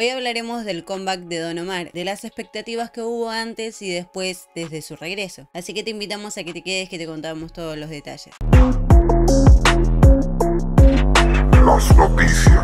Hoy hablaremos del comeback de Don Omar, de las expectativas que hubo antes y después desde su regreso. Así que te invitamos a que te quedes, que te contamos todos los detalles. Las noticias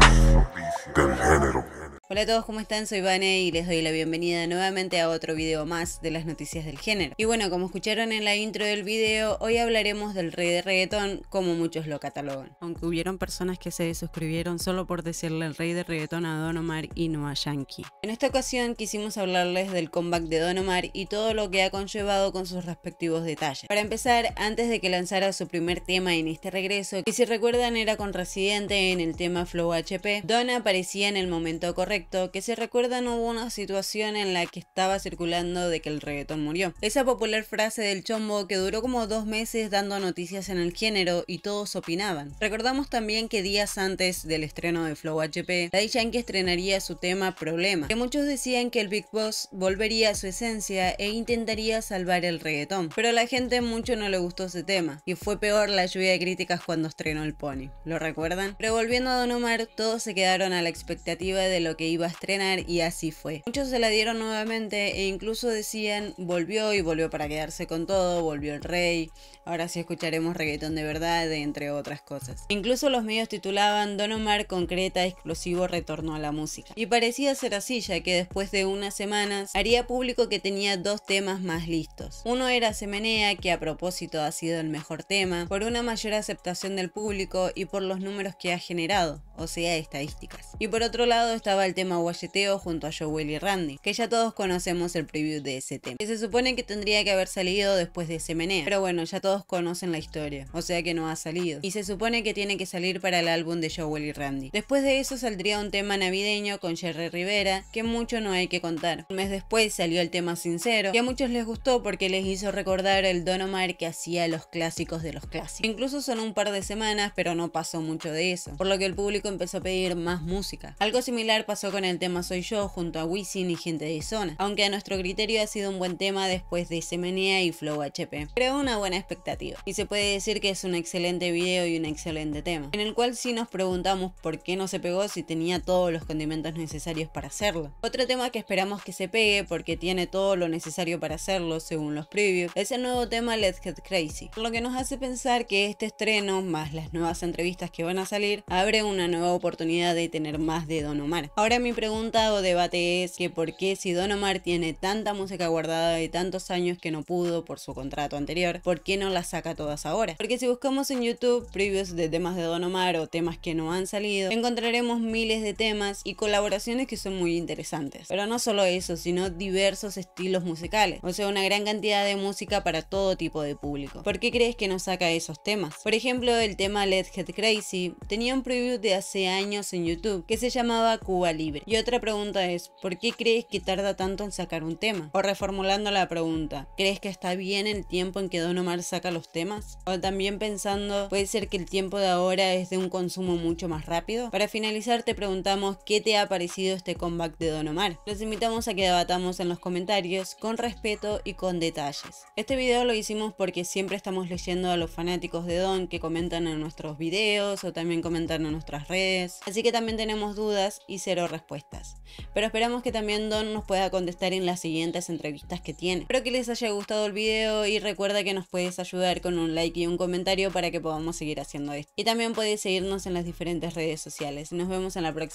del género Hola a todos, ¿cómo están? Soy Vane y les doy la bienvenida nuevamente a otro video más de las noticias del género. Y bueno, como escucharon en la intro del video, hoy hablaremos del rey de reggaetón como muchos lo catalogan. Aunque hubieron personas que se desuscribieron solo por decirle el rey de reggaetón a Don Omar y no a Yankee. En esta ocasión quisimos hablarles del comeback de Don Omar y todo lo que ha conllevado con sus respectivos detalles. Para empezar, antes de que lanzara su primer tema en este regreso, que si recuerdan era con Residente en el tema Flow HP, Don aparecía en el momento correcto que se recuerdan hubo una situación en la que estaba circulando de que el reggaetón murió. Esa popular frase del chombo que duró como dos meses dando noticias en el género y todos opinaban. Recordamos también que días antes del estreno de Flow HP, Daddy que estrenaría su tema Problema, que muchos decían que el Big Boss volvería a su esencia e intentaría salvar el reggaetón, pero a la gente mucho no le gustó ese tema, y fue peor la lluvia de críticas cuando estrenó el Pony, ¿lo recuerdan? Pero volviendo a Don Omar, todos se quedaron a la expectativa de lo que iba a estrenar y así fue. Muchos se la dieron nuevamente e incluso decían volvió y volvió para quedarse con todo, volvió el rey, ahora sí escucharemos reggaetón de verdad, entre otras cosas. Incluso los medios titulaban Don Omar concreta exclusivo retorno a la música. Y parecía ser así, ya que después de unas semanas haría público que tenía dos temas más listos. Uno era Semenea, que a propósito ha sido el mejor tema, por una mayor aceptación del público y por los números que ha generado, o sea, estadísticas. Y por otro lado estaba el tema Guayeteo junto a Joel y Randy, que ya todos conocemos el preview de ese tema, que se supone que tendría que haber salido después de ese meneo, pero bueno, ya todos conocen la historia, o sea que no ha salido, y se supone que tiene que salir para el álbum de Joel y Randy. Después de eso saldría un tema navideño con Jerry Rivera, que mucho no hay que contar. Un mes después salió el tema Sincero, que a muchos les gustó porque les hizo recordar el Don Omar que hacía los clásicos de los clásicos. Incluso son un par de semanas, pero no pasó mucho de eso, por lo que el público empezó a pedir más música. Algo similar pasó con el tema Soy Yo junto a Wisin y gente de zona, aunque a nuestro criterio ha sido un buen tema después de Semenea y Flow HP. Creó una buena expectativa y se puede decir que es un excelente video y un excelente tema, en el cual sí nos preguntamos por qué no se pegó si tenía todos los condimentos necesarios para hacerlo. Otro tema que esperamos que se pegue porque tiene todo lo necesario para hacerlo según los previews es el nuevo tema Let's Get Crazy, lo que nos hace pensar que este estreno más las nuevas entrevistas que van a salir abre una nueva oportunidad de tener más de Don Omar. Ahora mi pregunta o debate es que por qué si Don Omar tiene tanta música guardada de tantos años que no pudo por su contrato anterior, ¿por qué no la saca todas ahora? Porque si buscamos en YouTube previews de temas de Don Omar o temas que no han salido, encontraremos miles de temas y colaboraciones que son muy interesantes. Pero no solo eso, sino diversos estilos musicales, o sea, una gran cantidad de música para todo tipo de público. ¿Por qué crees que no saca esos temas? Por ejemplo, el tema Let's Get Crazy tenía un preview de hace años en YouTube que se llamaba Cuba y otra pregunta es, ¿por qué crees que tarda tanto en sacar un tema? O reformulando la pregunta, ¿crees que está bien el tiempo en que Don Omar saca los temas? O también pensando, ¿puede ser que el tiempo de ahora es de un consumo mucho más rápido? Para finalizar te preguntamos qué te ha parecido este comeback de Don Omar. Los invitamos a que debatamos en los comentarios con respeto y con detalles. Este video lo hicimos porque siempre estamos leyendo a los fanáticos de Don que comentan en nuestros videos o también comentan en nuestras redes. Así que también tenemos dudas y cero respuestas. Pero esperamos que también Don nos pueda contestar en las siguientes entrevistas que tiene. Espero que les haya gustado el video y recuerda que nos puedes ayudar con un like y un comentario para que podamos seguir haciendo esto. Y también puedes seguirnos en las diferentes redes sociales. Nos vemos en la próxima.